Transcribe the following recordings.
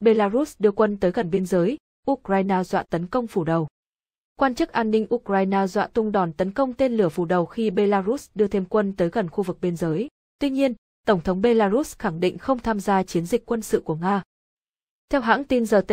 Belarus đưa quân tới gần biên giới, Ukraine dọa tấn công phủ đầu. Quan chức an ninh Ukraine dọa tung đòn tấn công tên lửa phủ đầu khi Belarus đưa thêm quân tới gần khu vực biên giới. Tuy nhiên, Tổng thống Belarus khẳng định không tham gia chiến dịch quân sự của Nga. Theo hãng tin RT,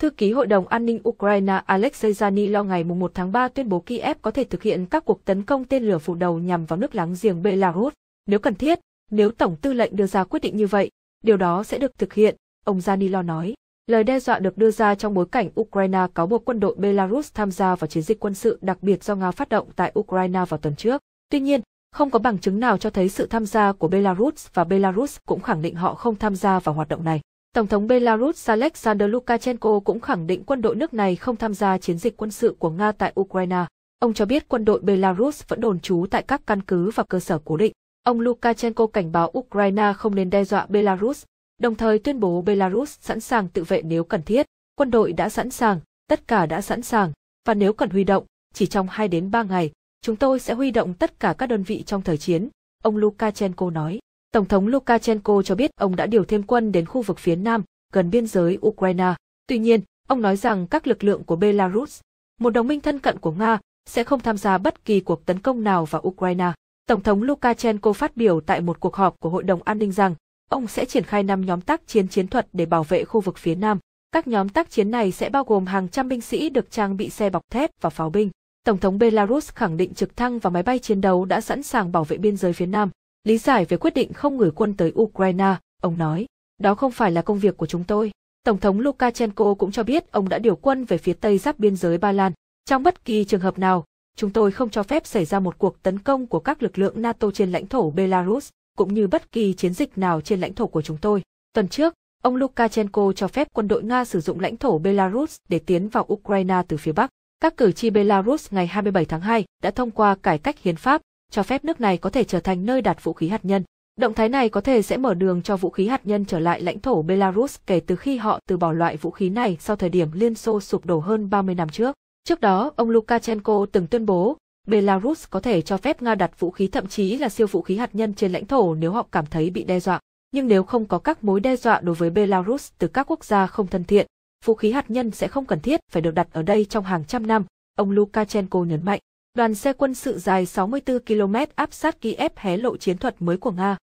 Thư ký Hội đồng An ninh Ukraine Alexei lo ngày 1 tháng 3 tuyên bố Kiev có thể thực hiện các cuộc tấn công tên lửa phủ đầu nhằm vào nước láng giềng Belarus, nếu cần thiết, nếu Tổng tư lệnh đưa ra quyết định như vậy, điều đó sẽ được thực hiện, Ông Zanilo nói, lời đe dọa được đưa ra trong bối cảnh Ukraine cáo buộc quân đội Belarus tham gia vào chiến dịch quân sự đặc biệt do Nga phát động tại Ukraine vào tuần trước. Tuy nhiên, không có bằng chứng nào cho thấy sự tham gia của Belarus và Belarus cũng khẳng định họ không tham gia vào hoạt động này. Tổng thống Belarus Alexander Lukashenko cũng khẳng định quân đội nước này không tham gia chiến dịch quân sự của Nga tại Ukraine. Ông cho biết quân đội Belarus vẫn đồn trú tại các căn cứ và cơ sở cố định. Ông Lukashenko cảnh báo Ukraine không nên đe dọa Belarus đồng thời tuyên bố Belarus sẵn sàng tự vệ nếu cần thiết, quân đội đã sẵn sàng, tất cả đã sẵn sàng, và nếu cần huy động, chỉ trong 2 đến 3 ngày, chúng tôi sẽ huy động tất cả các đơn vị trong thời chiến, ông Lukashenko nói. Tổng thống Lukashenko cho biết ông đã điều thêm quân đến khu vực phía nam, gần biên giới Ukraine. Tuy nhiên, ông nói rằng các lực lượng của Belarus, một đồng minh thân cận của Nga, sẽ không tham gia bất kỳ cuộc tấn công nào vào Ukraine. Tổng thống Lukashenko phát biểu tại một cuộc họp của Hội đồng An ninh rằng ông sẽ triển khai 5 nhóm tác chiến chiến thuật để bảo vệ khu vực phía Nam. Các nhóm tác chiến này sẽ bao gồm hàng trăm binh sĩ được trang bị xe bọc thép và pháo binh. Tổng thống Belarus khẳng định trực thăng và máy bay chiến đấu đã sẵn sàng bảo vệ biên giới phía Nam. Lý giải về quyết định không gửi quân tới Ukraine, ông nói, đó không phải là công việc của chúng tôi. Tổng thống Lukashenko cũng cho biết ông đã điều quân về phía tây giáp biên giới Ba Lan. Trong bất kỳ trường hợp nào, chúng tôi không cho phép xảy ra một cuộc tấn công của các lực lượng NATO trên lãnh thổ Belarus cũng như bất kỳ chiến dịch nào trên lãnh thổ của chúng tôi. Tuần trước, ông Lukashenko cho phép quân đội Nga sử dụng lãnh thổ Belarus để tiến vào Ukraine từ phía Bắc. Các cử tri Belarus ngày 27 tháng 2 đã thông qua cải cách hiến pháp, cho phép nước này có thể trở thành nơi đặt vũ khí hạt nhân. Động thái này có thể sẽ mở đường cho vũ khí hạt nhân trở lại lãnh thổ Belarus kể từ khi họ từ bỏ loại vũ khí này sau thời điểm Liên Xô sụp đổ hơn 30 năm trước. Trước đó, ông Lukashenko từng tuyên bố Belarus có thể cho phép Nga đặt vũ khí thậm chí là siêu vũ khí hạt nhân trên lãnh thổ nếu họ cảm thấy bị đe dọa. Nhưng nếu không có các mối đe dọa đối với Belarus từ các quốc gia không thân thiện, vũ khí hạt nhân sẽ không cần thiết phải được đặt ở đây trong hàng trăm năm, ông Lukashenko nhấn mạnh. Đoàn xe quân sự dài 64 km áp sát Kiev hé lộ chiến thuật mới của Nga.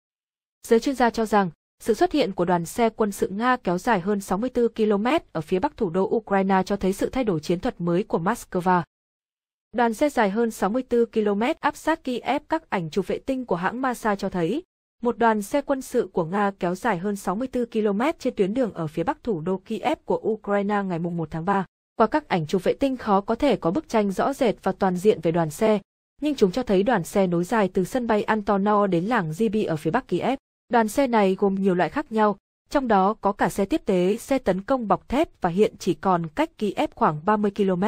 Giới chuyên gia cho rằng, sự xuất hiện của đoàn xe quân sự Nga kéo dài hơn 64 km ở phía bắc thủ đô Ukraine cho thấy sự thay đổi chiến thuật mới của Moscow. Đoàn xe dài hơn 64 km áp sát Kiev các ảnh chụp vệ tinh của hãng Masa cho thấy, một đoàn xe quân sự của Nga kéo dài hơn 64 km trên tuyến đường ở phía bắc thủ đô Kiev của Ukraine ngày 1 tháng 3. Qua các ảnh chụp vệ tinh khó có thể có bức tranh rõ rệt và toàn diện về đoàn xe, nhưng chúng cho thấy đoàn xe nối dài từ sân bay Antonov đến làng Gibi ở phía bắc Kiev. Đoàn xe này gồm nhiều loại khác nhau, trong đó có cả xe tiếp tế, xe tấn công bọc thép và hiện chỉ còn cách Kiev khoảng 30 km.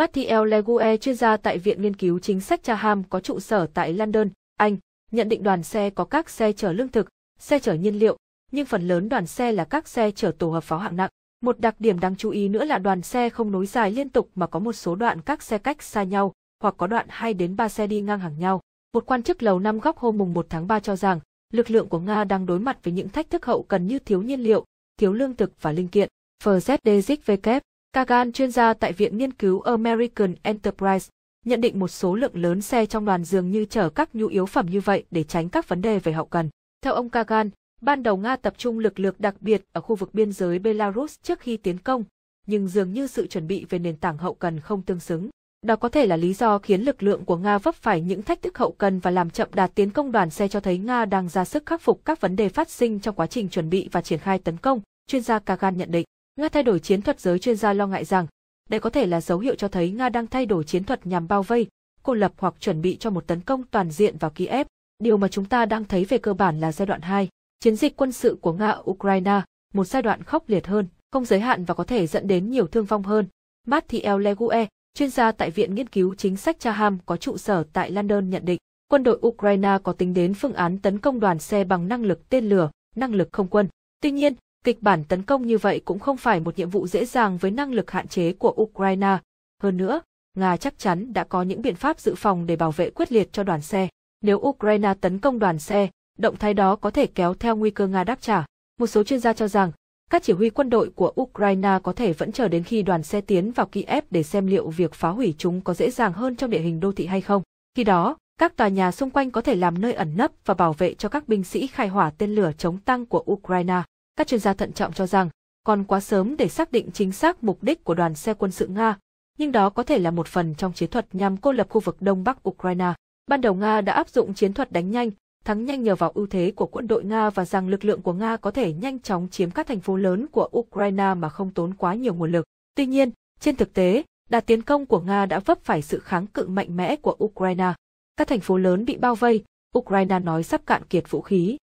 Mathieu Legue, chuyên gia tại Viện Nghiên cứu Chính sách Chaham có trụ sở tại London, Anh, nhận định đoàn xe có các xe chở lương thực, xe chở nhiên liệu, nhưng phần lớn đoàn xe là các xe chở tổ hợp pháo hạng nặng. Một đặc điểm đáng chú ý nữa là đoàn xe không nối dài liên tục mà có một số đoạn các xe cách xa nhau, hoặc có đoạn 2 đến 3 xe đi ngang hàng nhau. Một quan chức lầu năm góc hôm mùng 1 tháng 3 cho rằng, lực lượng của Nga đang đối mặt với những thách thức hậu cần như thiếu nhiên liệu, thiếu lương thực và linh kiện. FZDZW Kagan, chuyên gia tại Viện Nghiên cứu American Enterprise, nhận định một số lượng lớn xe trong đoàn dường như chở các nhu yếu phẩm như vậy để tránh các vấn đề về hậu cần. Theo ông Kagan, ban đầu Nga tập trung lực lượng đặc biệt ở khu vực biên giới Belarus trước khi tiến công, nhưng dường như sự chuẩn bị về nền tảng hậu cần không tương xứng. Đó có thể là lý do khiến lực lượng của Nga vấp phải những thách thức hậu cần và làm chậm đạt tiến công đoàn xe cho thấy Nga đang ra sức khắc phục các vấn đề phát sinh trong quá trình chuẩn bị và triển khai tấn công, chuyên gia Kagan nhận định. Nga thay đổi chiến thuật giới chuyên gia lo ngại rằng, đây có thể là dấu hiệu cho thấy Nga đang thay đổi chiến thuật nhằm bao vây, cô lập hoặc chuẩn bị cho một tấn công toàn diện vào Kiev. Điều mà chúng ta đang thấy về cơ bản là giai đoạn 2, chiến dịch quân sự của Nga-Ukraine, một giai đoạn khốc liệt hơn, không giới hạn và có thể dẫn đến nhiều thương vong hơn. Mathieu Legue, chuyên gia tại Viện Nghiên cứu Chính sách Chaham có trụ sở tại London nhận định, quân đội Ukraine có tính đến phương án tấn công đoàn xe bằng năng lực tên lửa, năng lực không quân. Tuy nhiên, Kịch bản tấn công như vậy cũng không phải một nhiệm vụ dễ dàng với năng lực hạn chế của Ukraine. Hơn nữa, Nga chắc chắn đã có những biện pháp dự phòng để bảo vệ quyết liệt cho đoàn xe. Nếu Ukraine tấn công đoàn xe, động thái đó có thể kéo theo nguy cơ Nga đáp trả. Một số chuyên gia cho rằng, các chỉ huy quân đội của Ukraine có thể vẫn chờ đến khi đoàn xe tiến vào Kiev để xem liệu việc phá hủy chúng có dễ dàng hơn trong địa hình đô thị hay không. Khi đó, các tòa nhà xung quanh có thể làm nơi ẩn nấp và bảo vệ cho các binh sĩ khai hỏa tên lửa chống tăng của Ukraine các chuyên gia thận trọng cho rằng còn quá sớm để xác định chính xác mục đích của đoàn xe quân sự Nga, nhưng đó có thể là một phần trong chiến thuật nhằm cô lập khu vực đông bắc Ukraine. Ban đầu Nga đã áp dụng chiến thuật đánh nhanh, thắng nhanh nhờ vào ưu thế của quân đội Nga và rằng lực lượng của Nga có thể nhanh chóng chiếm các thành phố lớn của Ukraine mà không tốn quá nhiều nguồn lực. Tuy nhiên, trên thực tế, đà tiến công của Nga đã vấp phải sự kháng cự mạnh mẽ của Ukraine. Các thành phố lớn bị bao vây, Ukraine nói sắp cạn kiệt vũ khí.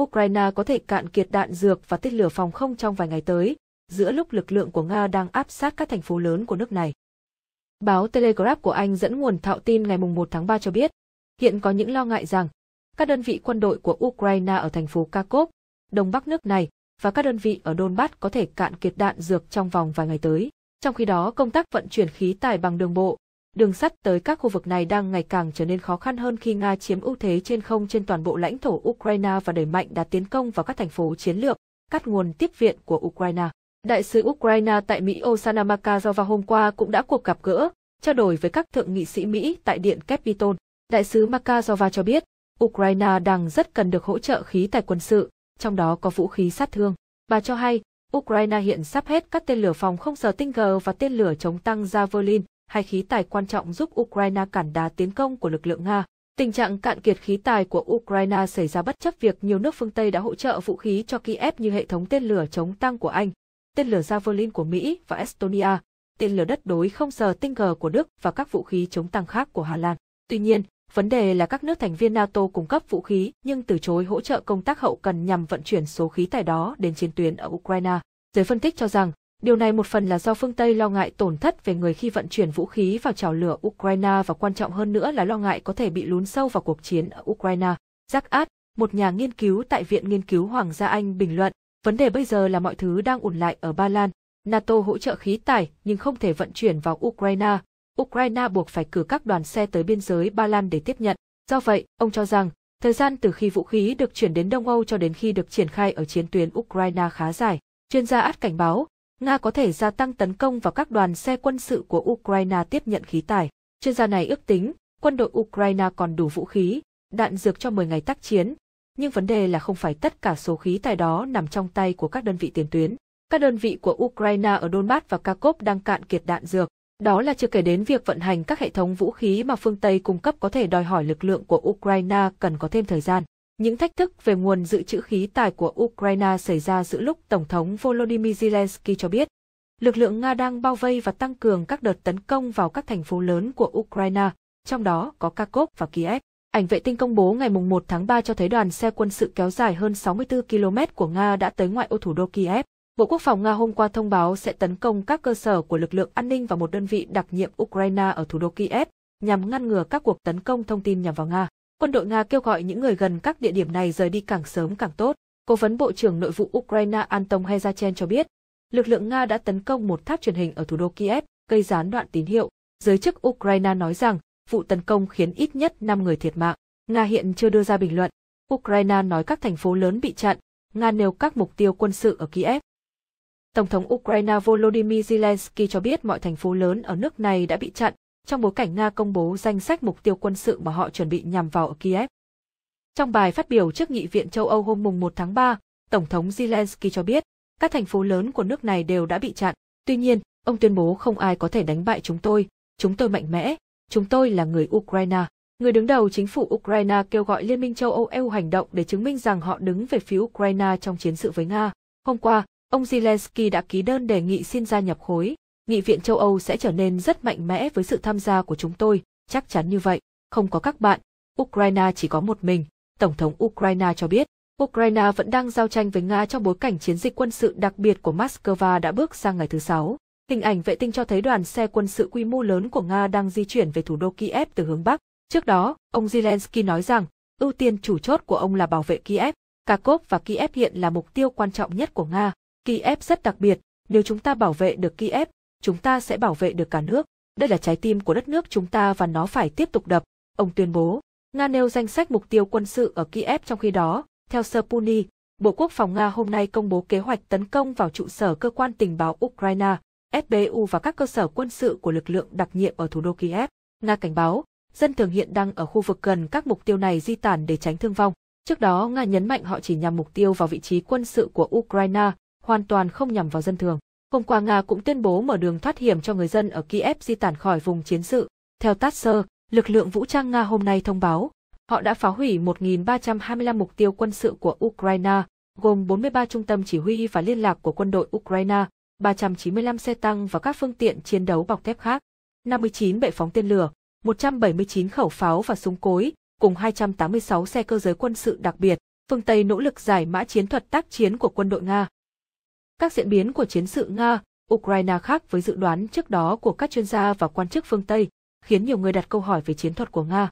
Ukraine có thể cạn kiệt đạn dược và tên lửa phòng không trong vài ngày tới, giữa lúc lực lượng của Nga đang áp sát các thành phố lớn của nước này. Báo Telegraph của Anh dẫn nguồn thạo tin ngày 1 tháng 3 cho biết, hiện có những lo ngại rằng các đơn vị quân đội của Ukraine ở thành phố Kharkov, đông bắc nước này, và các đơn vị ở Donbass có thể cạn kiệt đạn dược trong vòng vài ngày tới. Trong khi đó, công tác vận chuyển khí tài bằng đường bộ Đường sắt tới các khu vực này đang ngày càng trở nên khó khăn hơn khi Nga chiếm ưu thế trên không trên toàn bộ lãnh thổ Ukraine và đẩy mạnh đá tiến công vào các thành phố chiến lược, cắt nguồn tiếp viện của Ukraine. Đại sứ Ukraine tại Mỹ Osana Makazova hôm qua cũng đã cuộc gặp gỡ, trao đổi với các thượng nghị sĩ Mỹ tại Điện Capitol. Đại sứ Makazova cho biết, Ukraine đang rất cần được hỗ trợ khí tài quân sự, trong đó có vũ khí sát thương. Bà cho hay, Ukraine hiện sắp hết các tên lửa phòng không giờ tinh G và tên lửa chống tăng Javelin, hai khí tài quan trọng giúp Ukraine cản đá tiến công của lực lượng Nga. Tình trạng cạn kiệt khí tài của Ukraine xảy ra bất chấp việc nhiều nước phương Tây đã hỗ trợ vũ khí cho Kiev như hệ thống tên lửa chống tăng của Anh, tên lửa Javelin của Mỹ và Estonia, tên lửa đất đối không giờ tinh gờ của Đức và các vũ khí chống tăng khác của Hà Lan. Tuy nhiên, vấn đề là các nước thành viên NATO cung cấp vũ khí nhưng từ chối hỗ trợ công tác hậu cần nhằm vận chuyển số khí tài đó đến chiến tuyến ở Ukraine. Giới phân tích cho rằng, Điều này một phần là do phương Tây lo ngại tổn thất về người khi vận chuyển vũ khí vào trào lửa Ukraine và quan trọng hơn nữa là lo ngại có thể bị lún sâu vào cuộc chiến ở Ukraine. Jack Art, một nhà nghiên cứu tại Viện Nghiên cứu Hoàng gia Anh bình luận, vấn đề bây giờ là mọi thứ đang ủn lại ở Ba Lan. NATO hỗ trợ khí tải nhưng không thể vận chuyển vào Ukraine. Ukraine buộc phải cử các đoàn xe tới biên giới Ba Lan để tiếp nhận. Do vậy, ông cho rằng, thời gian từ khi vũ khí được chuyển đến Đông Âu cho đến khi được triển khai ở chiến tuyến Ukraine khá dài. Chuyên gia Át cảnh báo, Nga có thể gia tăng tấn công vào các đoàn xe quân sự của Ukraine tiếp nhận khí tải. Chuyên gia này ước tính, quân đội Ukraine còn đủ vũ khí, đạn dược cho 10 ngày tác chiến. Nhưng vấn đề là không phải tất cả số khí tài đó nằm trong tay của các đơn vị tiền tuyến. Các đơn vị của Ukraine ở Donbass và Kharkov đang cạn kiệt đạn dược. Đó là chưa kể đến việc vận hành các hệ thống vũ khí mà phương Tây cung cấp có thể đòi hỏi lực lượng của Ukraine cần có thêm thời gian. Những thách thức về nguồn dự trữ khí tài của Ukraine xảy ra giữa lúc Tổng thống Volodymyr Zelensky cho biết, lực lượng Nga đang bao vây và tăng cường các đợt tấn công vào các thành phố lớn của Ukraine, trong đó có Kharkov và Kiev. Ảnh vệ tinh công bố ngày 1 tháng 3 cho thấy đoàn xe quân sự kéo dài hơn 64 km của Nga đã tới ngoại ô thủ đô Kiev. Bộ Quốc phòng Nga hôm qua thông báo sẽ tấn công các cơ sở của lực lượng an ninh và một đơn vị đặc nhiệm Ukraine ở thủ đô Kiev nhằm ngăn ngừa các cuộc tấn công thông tin nhằm vào Nga quân đội Nga kêu gọi những người gần các địa điểm này rời đi càng sớm càng tốt. Cố vấn Bộ trưởng Nội vụ Ukraine Anton Hezachen cho biết, lực lượng Nga đã tấn công một tháp truyền hình ở thủ đô Kiev, gây gián đoạn tín hiệu. Giới chức Ukraine nói rằng, vụ tấn công khiến ít nhất 5 người thiệt mạng. Nga hiện chưa đưa ra bình luận. Ukraine nói các thành phố lớn bị chặn, Nga nêu các mục tiêu quân sự ở Kiev. Tổng thống Ukraine Volodymyr Zelensky cho biết mọi thành phố lớn ở nước này đã bị chặn, trong bối cảnh Nga công bố danh sách mục tiêu quân sự mà họ chuẩn bị nhằm vào ở Kiev. Trong bài phát biểu trước Nghị viện châu Âu hôm 1 tháng 3, Tổng thống Zelensky cho biết, các thành phố lớn của nước này đều đã bị chặn. Tuy nhiên, ông tuyên bố không ai có thể đánh bại chúng tôi, chúng tôi mạnh mẽ, chúng tôi là người Ukraine. Người đứng đầu chính phủ Ukraine kêu gọi Liên minh châu Âu EU hành động để chứng minh rằng họ đứng về phía Ukraine trong chiến sự với Nga. Hôm qua, ông Zelensky đã ký đơn đề nghị xin gia nhập khối nghị viện châu Âu sẽ trở nên rất mạnh mẽ với sự tham gia của chúng tôi, chắc chắn như vậy. Không có các bạn, Ukraine chỉ có một mình, Tổng thống Ukraine cho biết. Ukraine vẫn đang giao tranh với Nga trong bối cảnh chiến dịch quân sự đặc biệt của Moscow đã bước sang ngày thứ Sáu. Hình ảnh vệ tinh cho thấy đoàn xe quân sự quy mô lớn của Nga đang di chuyển về thủ đô Kiev từ hướng Bắc. Trước đó, ông Zelensky nói rằng, ưu tiên chủ chốt của ông là bảo vệ Kiev. Kharkov và Kiev hiện là mục tiêu quan trọng nhất của Nga. Kiev rất đặc biệt, nếu chúng ta bảo vệ được Kiev, chúng ta sẽ bảo vệ được cả nước. Đây là trái tim của đất nước chúng ta và nó phải tiếp tục đập, ông tuyên bố. Nga nêu danh sách mục tiêu quân sự ở Kiev trong khi đó, theo Serpuni, Bộ Quốc phòng Nga hôm nay công bố kế hoạch tấn công vào trụ sở cơ quan tình báo Ukraine, FBU và các cơ sở quân sự của lực lượng đặc nhiệm ở thủ đô Kiev. Nga cảnh báo, dân thường hiện đang ở khu vực gần các mục tiêu này di tản để tránh thương vong. Trước đó, Nga nhấn mạnh họ chỉ nhằm mục tiêu vào vị trí quân sự của Ukraine, hoàn toàn không nhằm vào dân thường. Hôm qua Nga cũng tuyên bố mở đường thoát hiểm cho người dân ở Kiev di tản khỏi vùng chiến sự. Theo Tasser, lực lượng vũ trang Nga hôm nay thông báo, họ đã phá hủy 1.325 mục tiêu quân sự của Ukraine, gồm 43 trung tâm chỉ huy và liên lạc của quân đội Ukraine, 395 xe tăng và các phương tiện chiến đấu bọc thép khác, 59 bệ phóng tên lửa, 179 khẩu pháo và súng cối, cùng 286 xe cơ giới quân sự đặc biệt. Phương Tây nỗ lực giải mã chiến thuật tác chiến của quân đội Nga. Các diễn biến của chiến sự Nga, Ukraine khác với dự đoán trước đó của các chuyên gia và quan chức phương Tây, khiến nhiều người đặt câu hỏi về chiến thuật của Nga.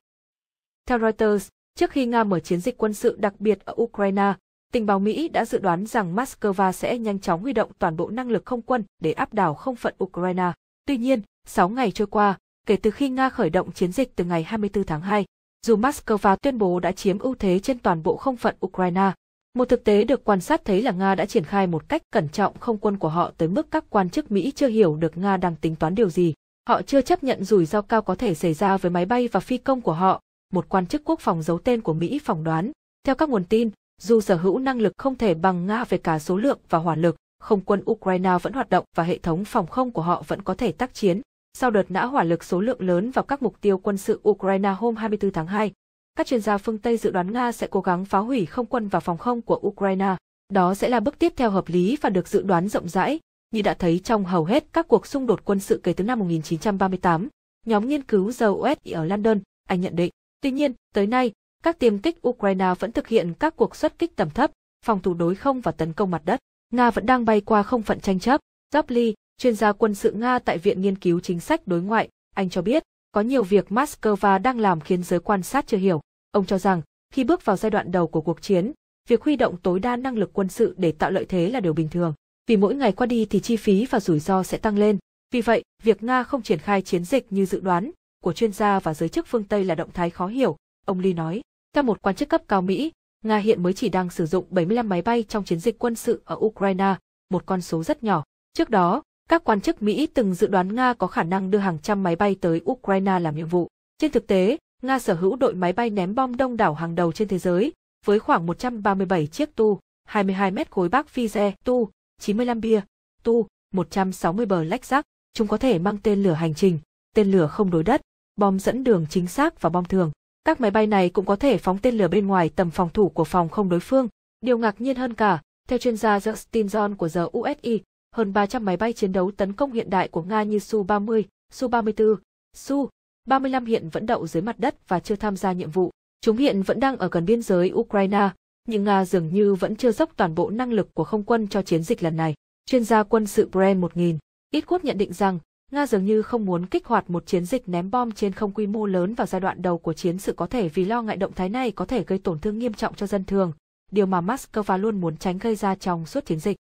Theo Reuters, trước khi Nga mở chiến dịch quân sự đặc biệt ở Ukraine, tình báo Mỹ đã dự đoán rằng Moscow sẽ nhanh chóng huy động toàn bộ năng lực không quân để áp đảo không phận Ukraine. Tuy nhiên, 6 ngày trôi qua, kể từ khi Nga khởi động chiến dịch từ ngày 24 tháng 2, dù Moscow tuyên bố đã chiếm ưu thế trên toàn bộ không phận Ukraine, một thực tế được quan sát thấy là Nga đã triển khai một cách cẩn trọng không quân của họ tới mức các quan chức Mỹ chưa hiểu được Nga đang tính toán điều gì. Họ chưa chấp nhận rủi ro cao có thể xảy ra với máy bay và phi công của họ, một quan chức quốc phòng giấu tên của Mỹ phỏng đoán. Theo các nguồn tin, dù sở hữu năng lực không thể bằng Nga về cả số lượng và hỏa lực, không quân Ukraine vẫn hoạt động và hệ thống phòng không của họ vẫn có thể tác chiến. Sau đợt nã hỏa lực số lượng lớn vào các mục tiêu quân sự Ukraine hôm 24 tháng 2, các chuyên gia phương Tây dự đoán Nga sẽ cố gắng phá hủy không quân và phòng không của Ukraine. Đó sẽ là bước tiếp theo hợp lý và được dự đoán rộng rãi, như đã thấy trong hầu hết các cuộc xung đột quân sự kể từ năm 1938. Nhóm nghiên cứu The USI ở London, Anh nhận định. Tuy nhiên, tới nay, các tiêm kích Ukraine vẫn thực hiện các cuộc xuất kích tầm thấp, phòng thủ đối không và tấn công mặt đất. Nga vẫn đang bay qua không phận tranh chấp. Dobly, chuyên gia quân sự Nga tại Viện Nghiên cứu Chính sách Đối ngoại, Anh cho biết, có nhiều việc Moscow đang làm khiến giới quan sát chưa hiểu. Ông cho rằng, khi bước vào giai đoạn đầu của cuộc chiến, việc huy động tối đa năng lực quân sự để tạo lợi thế là điều bình thường. Vì mỗi ngày qua đi thì chi phí và rủi ro sẽ tăng lên. Vì vậy, việc Nga không triển khai chiến dịch như dự đoán của chuyên gia và giới chức phương Tây là động thái khó hiểu, ông Lee nói. Theo một quan chức cấp cao Mỹ, Nga hiện mới chỉ đang sử dụng 75 máy bay trong chiến dịch quân sự ở Ukraine, một con số rất nhỏ. Trước đó, các quan chức Mỹ từng dự đoán Nga có khả năng đưa hàng trăm máy bay tới Ukraine làm nhiệm vụ. Trên thực tế, Nga sở hữu đội máy bay ném bom đông đảo hàng đầu trên thế giới, với khoảng 137 chiếc tu, 22 mét khối bác phi xe tu, 95 bia, tu, 160 bờ lách rác. Chúng có thể mang tên lửa hành trình, tên lửa không đối đất, bom dẫn đường chính xác và bom thường. Các máy bay này cũng có thể phóng tên lửa bên ngoài tầm phòng thủ của phòng không đối phương. Điều ngạc nhiên hơn cả, theo chuyên gia Justin John của The USI, e, hơn 300 máy bay chiến đấu tấn công hiện đại của Nga như Su-30, Su-34, Su-35 hiện vẫn đậu dưới mặt đất và chưa tham gia nhiệm vụ. Chúng hiện vẫn đang ở gần biên giới Ukraine, nhưng Nga dường như vẫn chưa dốc toàn bộ năng lực của không quân cho chiến dịch lần này. Chuyên gia quân sự Bren 1000, ít quốc nhận định rằng Nga dường như không muốn kích hoạt một chiến dịch ném bom trên không quy mô lớn vào giai đoạn đầu của chiến sự có thể vì lo ngại động thái này có thể gây tổn thương nghiêm trọng cho dân thường, điều mà Moscow luôn muốn tránh gây ra trong suốt chiến dịch.